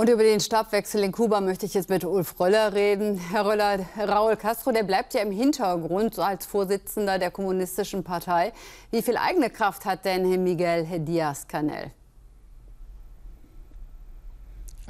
Und über den Stabwechsel in Kuba möchte ich jetzt mit Ulf Röller reden. Herr Röller, Raul Castro, der bleibt ja im Hintergrund als Vorsitzender der Kommunistischen Partei. Wie viel eigene Kraft hat denn Miguel Díaz-Canel?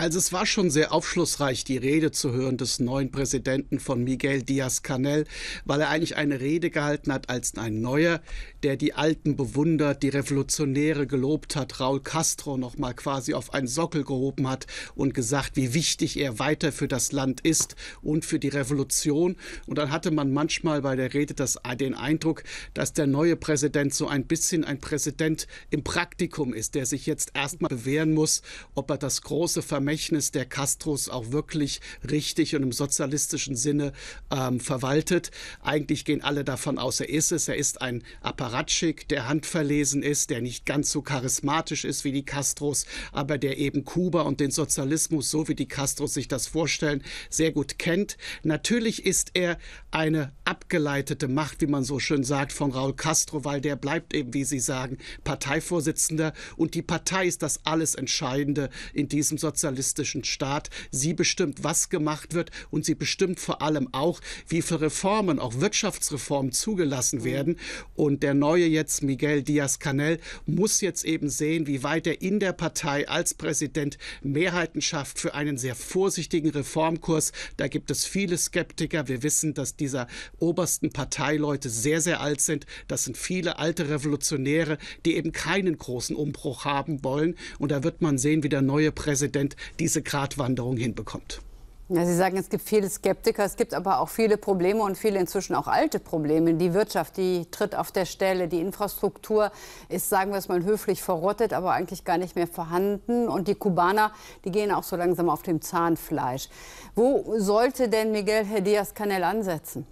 Also es war schon sehr aufschlussreich, die Rede zu hören des neuen Präsidenten von Miguel Díaz-Canel, weil er eigentlich eine Rede gehalten hat als ein Neuer, der die Alten bewundert, die Revolutionäre gelobt hat, Raúl Castro nochmal quasi auf einen Sockel gehoben hat und gesagt, wie wichtig er weiter für das Land ist und für die Revolution. Und dann hatte man manchmal bei der Rede das, den Eindruck, dass der neue Präsident so ein bisschen ein Präsident im Praktikum ist, der sich jetzt erstmal bewähren muss, ob er das große Vermächtnis Vermächtnis der Castros auch wirklich richtig und im sozialistischen Sinne ähm, verwaltet. Eigentlich gehen alle davon aus, er ist es. Er ist ein Apparatschik, der handverlesen ist, der nicht ganz so charismatisch ist wie die Castros, aber der eben Kuba und den Sozialismus, so wie die Castros sich das vorstellen, sehr gut kennt. Natürlich ist er eine abgeleitete Macht, wie man so schön sagt, von Raul Castro, weil der bleibt eben, wie Sie sagen, Parteivorsitzender und die Partei ist das alles Entscheidende in diesem Sozialismus kapitalistischen Staat. Sie bestimmt, was gemacht wird und sie bestimmt vor allem auch, wie viele Reformen, auch Wirtschaftsreformen zugelassen mhm. werden. Und der neue jetzt, Miguel Díaz-Canel, muss jetzt eben sehen, wie weit er in der Partei als Präsident Mehrheiten schafft für einen sehr vorsichtigen Reformkurs. Da gibt es viele Skeptiker. Wir wissen, dass dieser obersten Parteileute sehr, sehr alt sind. Das sind viele alte Revolutionäre, die eben keinen großen Umbruch haben wollen. Und da wird man sehen, wie der neue Präsident diese Gratwanderung hinbekommt. Ja, Sie sagen, es gibt viele Skeptiker, es gibt aber auch viele Probleme und viele inzwischen auch alte Probleme. Die Wirtschaft, die tritt auf der Stelle, die Infrastruktur ist, sagen wir es mal höflich, verrottet, aber eigentlich gar nicht mehr vorhanden. Und die Kubaner, die gehen auch so langsam auf dem Zahnfleisch. Wo sollte denn Miguel Herr Díaz-Canel ansetzen?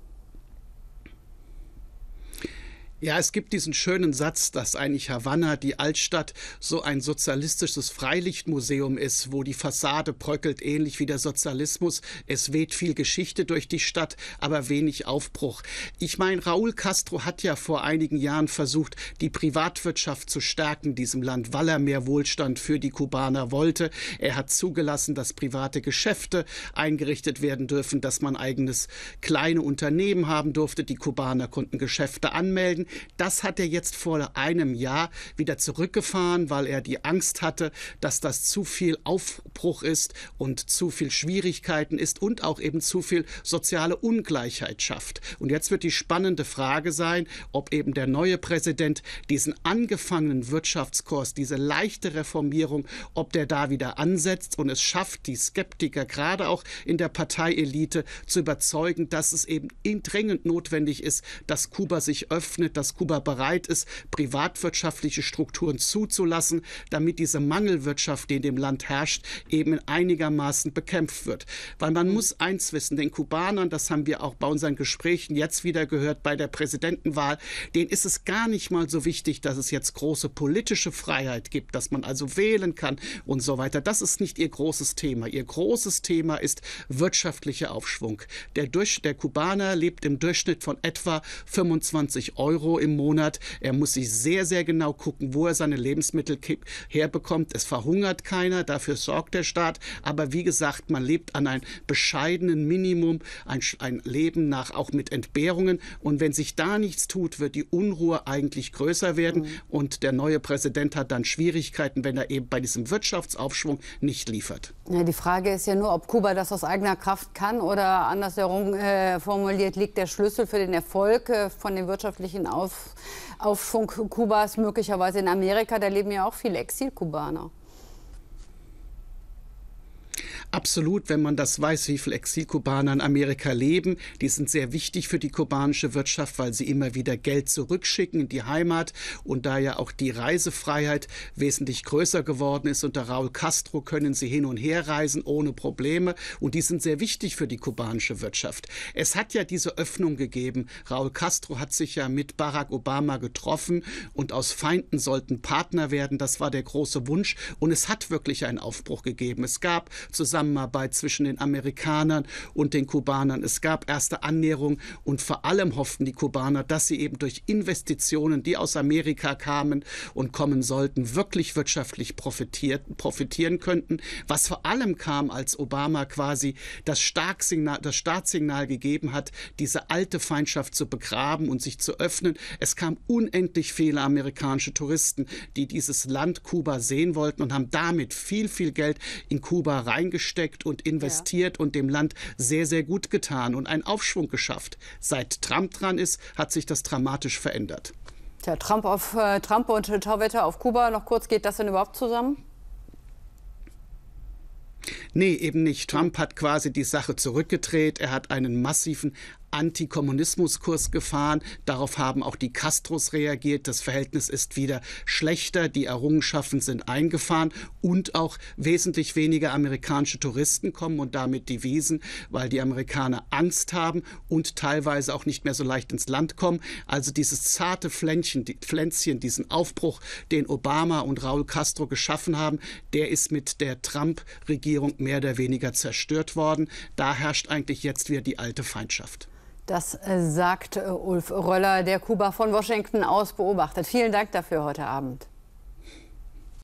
Ja, es gibt diesen schönen Satz, dass eigentlich Havanna, die Altstadt, so ein sozialistisches Freilichtmuseum ist, wo die Fassade bröckelt, ähnlich wie der Sozialismus. Es weht viel Geschichte durch die Stadt, aber wenig Aufbruch. Ich meine, Raúl Castro hat ja vor einigen Jahren versucht, die Privatwirtschaft zu stärken, diesem Land, weil er mehr Wohlstand für die Kubaner wollte. Er hat zugelassen, dass private Geschäfte eingerichtet werden dürfen, dass man eigenes kleine Unternehmen haben durfte. Die Kubaner konnten Geschäfte anmelden. Das hat er jetzt vor einem Jahr wieder zurückgefahren, weil er die Angst hatte, dass das zu viel Aufbruch ist und zu viel Schwierigkeiten ist und auch eben zu viel soziale Ungleichheit schafft. Und jetzt wird die spannende Frage sein, ob eben der neue Präsident diesen angefangenen Wirtschaftskurs, diese leichte Reformierung, ob der da wieder ansetzt und es schafft, die Skeptiker gerade auch in der Parteielite zu überzeugen, dass es eben dringend notwendig ist, dass Kuba sich öffnet, dass Kuba bereit ist, privatwirtschaftliche Strukturen zuzulassen, damit diese Mangelwirtschaft, die in dem Land herrscht, eben einigermaßen bekämpft wird. Weil man muss eins wissen, den Kubanern, das haben wir auch bei unseren Gesprächen jetzt wieder gehört bei der Präsidentenwahl, denen ist es gar nicht mal so wichtig, dass es jetzt große politische Freiheit gibt, dass man also wählen kann und so weiter. Das ist nicht ihr großes Thema. Ihr großes Thema ist wirtschaftlicher Aufschwung. Der, Durch der Kubaner lebt im Durchschnitt von etwa 25 Euro Euro im Monat. Er muss sich sehr, sehr genau gucken, wo er seine Lebensmittel herbekommt. Es verhungert keiner, dafür sorgt der Staat. Aber wie gesagt, man lebt an einem bescheidenen Minimum, ein, ein Leben nach auch mit Entbehrungen. Und wenn sich da nichts tut, wird die Unruhe eigentlich größer werden. Mhm. Und der neue Präsident hat dann Schwierigkeiten, wenn er eben bei diesem Wirtschaftsaufschwung nicht liefert. Ja, die Frage ist ja nur, ob Kuba das aus eigener Kraft kann oder andersherum äh, formuliert, liegt der Schlüssel für den Erfolg äh, von den wirtschaftlichen Aufschwung auf, auf Funk Kubas, möglicherweise in Amerika, da leben ja auch viele Exilkubaner. Absolut, wenn man das weiß, wie viele Exilkubaner in Amerika leben. Die sind sehr wichtig für die kubanische Wirtschaft, weil sie immer wieder Geld zurückschicken in die Heimat und da ja auch die Reisefreiheit wesentlich größer geworden ist. Unter Raul Castro können sie hin und her reisen ohne Probleme und die sind sehr wichtig für die kubanische Wirtschaft. Es hat ja diese Öffnung gegeben. Raul Castro hat sich ja mit Barack Obama getroffen und aus Feinden sollten Partner werden. Das war der große Wunsch und es hat wirklich einen Aufbruch gegeben. Es gab Zusammenarbeit zwischen den Amerikanern und den Kubanern. Es gab erste Annäherung und vor allem hofften die Kubaner, dass sie eben durch Investitionen, die aus Amerika kamen und kommen sollten, wirklich wirtschaftlich profitieren könnten. Was vor allem kam, als Obama quasi das, Starksignal, das Staatssignal gegeben hat, diese alte Feindschaft zu begraben und sich zu öffnen. Es kamen unendlich viele amerikanische Touristen, die dieses Land Kuba sehen wollten und haben damit viel, viel Geld in Kuba rein reingesteckt und investiert ja. und dem Land sehr, sehr gut getan und einen Aufschwung geschafft. Seit Trump dran ist, hat sich das dramatisch verändert. Tja, Trump, auf, äh, Trump und Tauwetter auf Kuba, noch kurz, geht das denn überhaupt zusammen? Nee, eben nicht. Trump hat quasi die Sache zurückgedreht. Er hat einen massiven Antikommunismuskurs gefahren. Darauf haben auch die Castros reagiert. Das Verhältnis ist wieder schlechter. Die Errungenschaften sind eingefahren und auch wesentlich weniger amerikanische Touristen kommen und damit die Wiesen, weil die Amerikaner Angst haben und teilweise auch nicht mehr so leicht ins Land kommen. Also dieses zarte Pflänzchen, die Pflänzchen diesen Aufbruch, den Obama und Raul Castro geschaffen haben, der ist mit der Trump-Regierung mehr oder weniger zerstört worden. Da herrscht eigentlich jetzt wieder die alte Feindschaft. Das äh, sagt äh, Ulf Röller, der Kuba von Washington aus beobachtet. Vielen Dank dafür heute Abend.